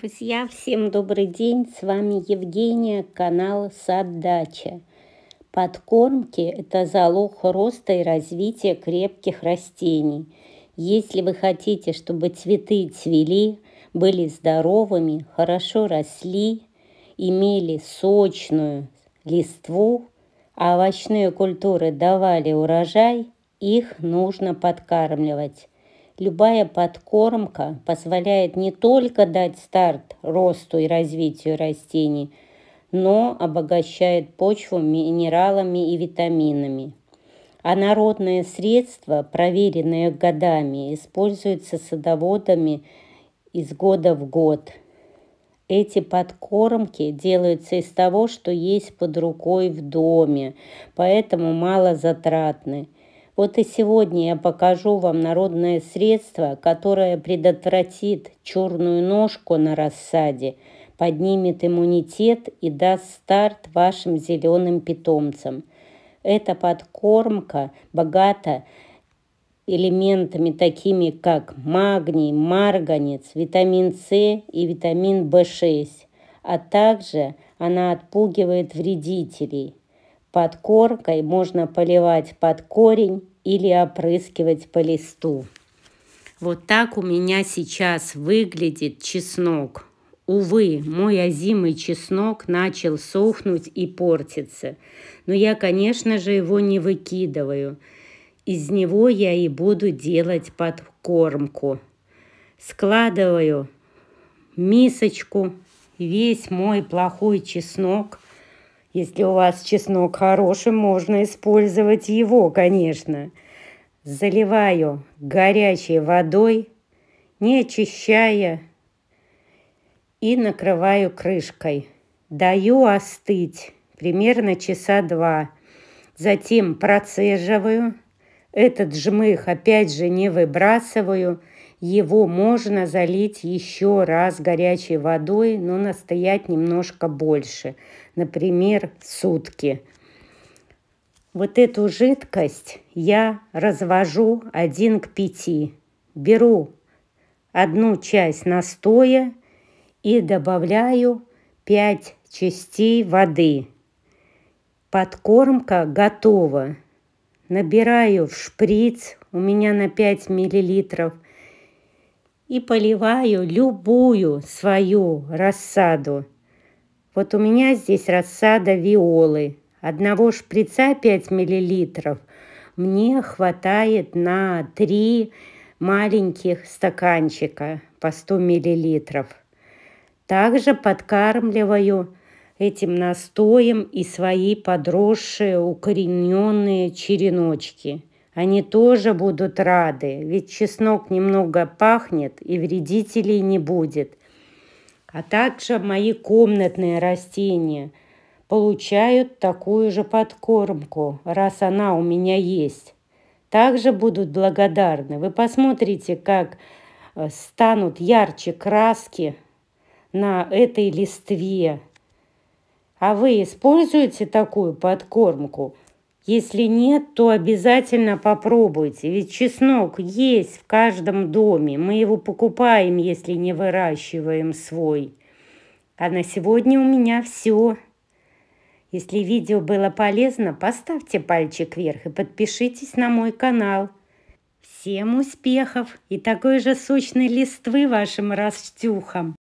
Друзья, всем добрый день! С вами Евгения, канал Саддача. Подкормки – это залог роста и развития крепких растений. Если вы хотите, чтобы цветы цвели, были здоровыми, хорошо росли, имели сочную листву, а овощные культуры давали урожай, их нужно подкармливать. Любая подкормка позволяет не только дать старт росту и развитию растений, но обогащает почву минералами и витаминами. А народные средства, проверенные годами, используется садоводами из года в год. Эти подкормки делаются из того, что есть под рукой в доме, поэтому мало затратны – вот и сегодня я покажу вам народное средство, которое предотвратит черную ножку на рассаде, поднимет иммунитет и даст старт вашим зеленым питомцам. Эта подкормка богата элементами такими, как магний, марганец, витамин С и витамин В6, а также она отпугивает вредителей – Подкоркой можно поливать под корень или опрыскивать по листу. Вот так у меня сейчас выглядит чеснок. Увы, мой озимый чеснок начал сохнуть и портиться. Но я, конечно же, его не выкидываю. Из него я и буду делать подкормку. Складываю мисочку весь мой плохой чеснок если у вас чеснок хороший, можно использовать его, конечно. Заливаю горячей водой, не очищая, и накрываю крышкой. Даю остыть примерно часа два. Затем процеживаю. Этот жмых опять же не выбрасываю – его можно залить еще раз горячей водой, но настоять немножко больше, например, сутки. Вот эту жидкость я развожу 1 к 5. Беру одну часть настоя и добавляю 5 частей воды. Подкормка готова. Набираю в шприц, у меня на 5 миллилитров – и поливаю любую свою рассаду. Вот у меня здесь рассада виолы. Одного шприца 5 мл мне хватает на 3 маленьких стаканчика по 100 мл. Также подкармливаю этим настоем и свои подросшие укорененные череночки – они тоже будут рады, ведь чеснок немного пахнет и вредителей не будет. А также мои комнатные растения получают такую же подкормку, раз она у меня есть. Также будут благодарны. Вы посмотрите, как э, станут ярче краски на этой листве. А вы используете такую подкормку – если нет, то обязательно попробуйте, ведь чеснок есть в каждом доме. Мы его покупаем, если не выращиваем свой. А на сегодня у меня все. Если видео было полезно, поставьте пальчик вверх и подпишитесь на мой канал. Всем успехов и такой же сочной листвы вашим растюхам!